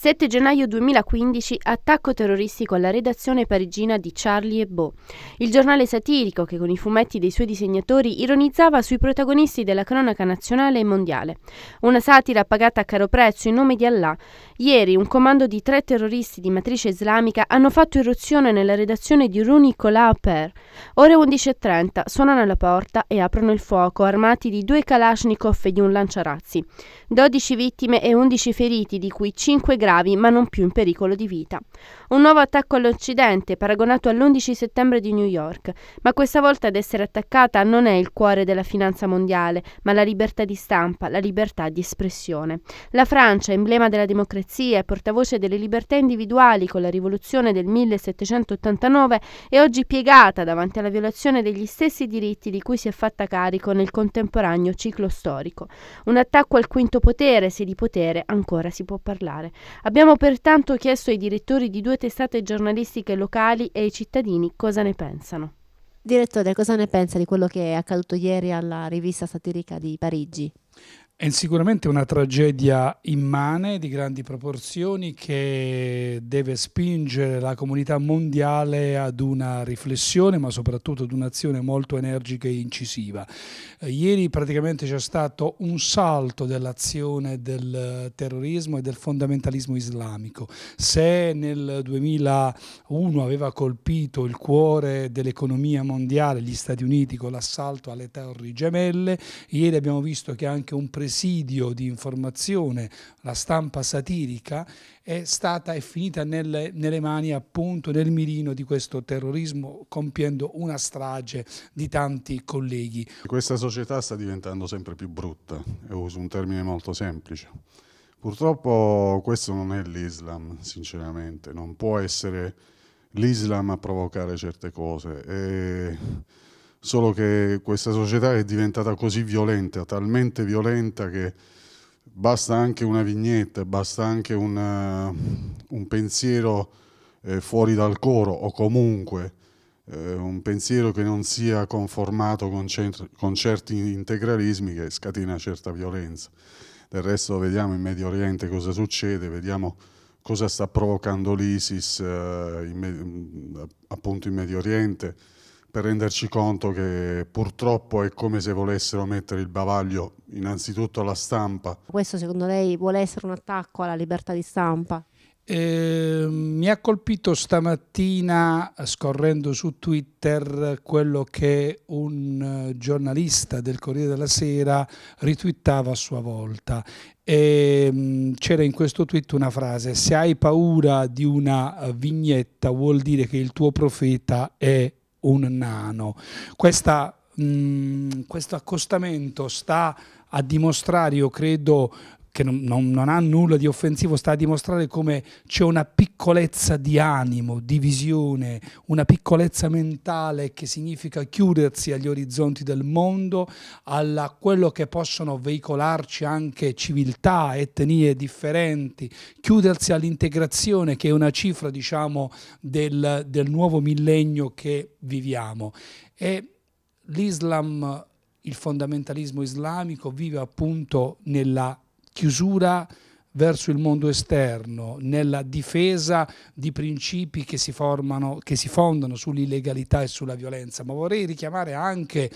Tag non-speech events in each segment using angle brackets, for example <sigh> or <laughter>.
7 gennaio 2015 attacco terroristico alla redazione parigina di Charlie Hebdo, il giornale satirico che con i fumetti dei suoi disegnatori ironizzava sui protagonisti della cronaca nazionale e mondiale. Una satira pagata a caro prezzo in nome di Allah. Ieri un comando di tre terroristi di matrice islamica hanno fatto irruzione nella redazione di Rue Nicolas Per. Ore 11.30 suonano alla porta e aprono il fuoco armati di due Kalashnikov e di un lanciarazzi. 12 vittime e 11 feriti di cui 5 gravi gravi ma non più in pericolo di vita. Un nuovo attacco all'Occidente, paragonato all'11 settembre di New York, ma questa volta ad essere attaccata non è il cuore della finanza mondiale, ma la libertà di stampa, la libertà di espressione. La Francia, emblema della democrazia e portavoce delle libertà individuali con la rivoluzione del 1789, è oggi piegata davanti alla violazione degli stessi diritti di cui si è fatta carico nel contemporaneo ciclo storico. Un attacco al quinto potere, se di potere ancora si può parlare. Abbiamo pertanto chiesto ai direttori di due testate giornalistiche locali e ai cittadini cosa ne pensano. Direttore, cosa ne pensa di quello che è accaduto ieri alla rivista satirica di Parigi? È sicuramente una tragedia immane di grandi proporzioni che deve spingere la comunità mondiale ad una riflessione ma soprattutto ad un'azione molto energica e incisiva. Eh, ieri praticamente c'è stato un salto dell'azione del terrorismo e del fondamentalismo islamico. Se nel 2001 aveva colpito il cuore dell'economia mondiale gli Stati Uniti con l'assalto alle torri gemelle, ieri abbiamo visto che anche un presidente presidio di informazione, la stampa satirica, è stata e finita nelle, nelle, mani appunto nel mirino di questo terrorismo compiendo una strage di tanti colleghi. Questa società sta diventando sempre più brutta, e uso un termine molto semplice. Purtroppo questo non è l'Islam, sinceramente, non può essere l'Islam a provocare certe cose. E solo che questa società è diventata così violenta, talmente violenta che basta anche una vignetta, basta anche una, eh, un pensiero eh, fuori dal coro o comunque eh, un pensiero che non sia conformato con, con certi integralismi che scatena certa violenza. Del resto vediamo in Medio Oriente cosa succede, vediamo cosa sta provocando l'ISIS eh, mm, appunto in Medio Oriente per renderci conto che purtroppo è come se volessero mettere il bavaglio innanzitutto alla stampa. Questo secondo lei vuole essere un attacco alla libertà di stampa? Eh, mi ha colpito stamattina, scorrendo su Twitter, quello che un eh, giornalista del Corriere della Sera ritwittava a sua volta. Ehm, c'era in questo tweet una frase, se hai paura di una eh, vignetta vuol dire che il tuo profeta è un nano. Questa, mh, mm, questo accostamento sta a dimostrare, io credo, che non, non, non, ha nulla di offensivo, sta a dimostrare come c'è una piccolezza di animo, di visione, una piccolezza mentale che significa chiudersi agli orizzonti del mondo, a quello che possono veicolarci anche civiltà, etnie differenti, chiudersi all'integrazione che è una cifra diciamo, del, del nuovo millennio che viviamo. E l'Islam, il fondamentalismo islamico vive appunto nella chiusura verso il mondo esterno, nella difesa di principi che si, formano, che si fondano sull'illegalità e sulla violenza, ma vorrei richiamare anche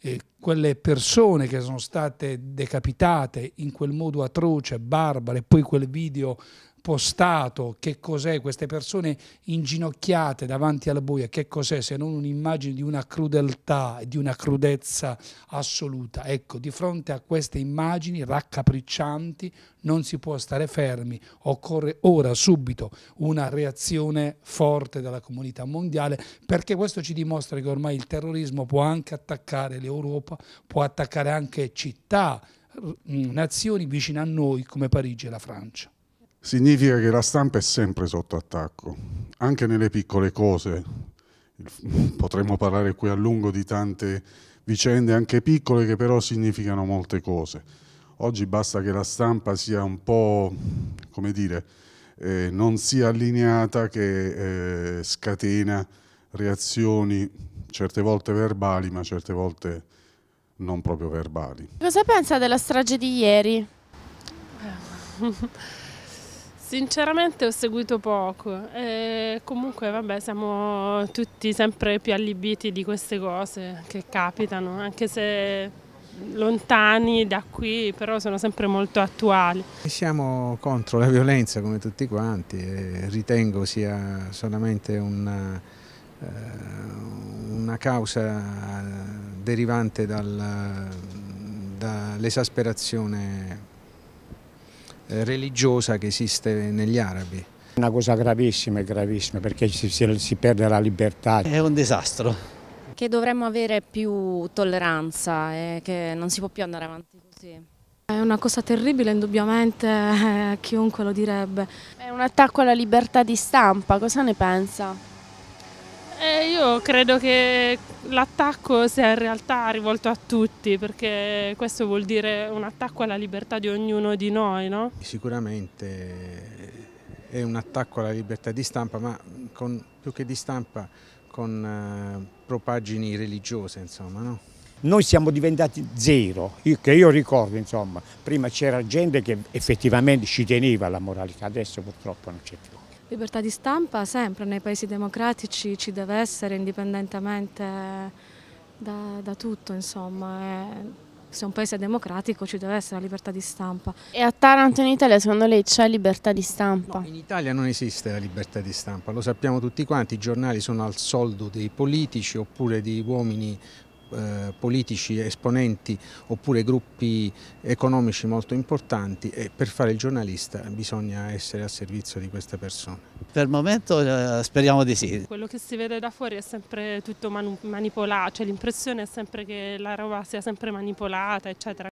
eh, quelle persone che sono state decapitate in quel modo atroce, barbare, e poi quel video postato che cos'è queste persone inginocchiate davanti al buio, che cos'è se non un'immagine di una crudeltà, e di una crudezza assoluta. Ecco, di fronte a queste immagini raccapriccianti non si può stare fermi, occorre ora, subito, una reazione forte della comunità mondiale perché questo ci dimostra che ormai il terrorismo può anche attaccare l'Europa, può attaccare anche città, nazioni vicine a noi come Parigi e la Francia significa che la stampa è sempre sotto attacco, anche nelle piccole cose. Potremmo parlare qui a lungo di tante vicende, anche piccole, che però significano molte cose. Oggi basta che la stampa sia un po', come dire, eh, non sia allineata che eh, scatena reazioni certe volte verbali ma certe volte non proprio verbali. Cosa pensa della strage di ieri? <laughs> Sinceramente ho seguito poco, e comunque vabbè siamo tutti sempre più allibiti di queste cose che capitano, anche se lontani da qui, però sono sempre molto attuali. Siamo contro la violenza come tutti quanti e ritengo sia solamente una, eh, una causa derivante dall'esasperazione religiosa che esiste negli arabi. È una cosa gravissima, gravissima, perché si, si, si perde la libertà. È un disastro. Che dovremmo avere più tolleranza e eh, che non si può più andare avanti così. È una cosa terribile, indubbiamente, eh, chiunque lo direbbe. È un attacco alla libertà di stampa, cosa ne pensa? Eh, io credo che l'attacco sia in realtà rivolto a tutti, perché questo vuol dire un attacco alla libertà di ognuno di noi, no? Sicuramente è un attacco alla libertà di stampa, ma con, più che di stampa con eh, propagini religiose, insomma, no? Noi siamo diventati zero, io, che io ricordo, insomma, prima c'era gente che effettivamente ci teneva alla moralità, adesso purtroppo non c'è più. Libertà di stampa sempre nei paesi democratici ci deve essere indipendentemente da, da tutto, insomma. E se un paese è democratico ci deve essere la libertà di stampa. E a Taranto in Italia secondo lei c'è libertà di stampa? No, in Italia non esiste la libertà di stampa, lo sappiamo tutti quanti, i giornali sono al soldo dei politici oppure di uomini eh, politici esponenti oppure gruppi economici molto importanti e per fare il giornalista bisogna essere al servizio di queste persone. Per il momento eh, speriamo di sì. Quello che si vede da fuori è sempre tutto manipolato, cioè l'impressione è sempre che la roba sia sempre manipolata, eccetera.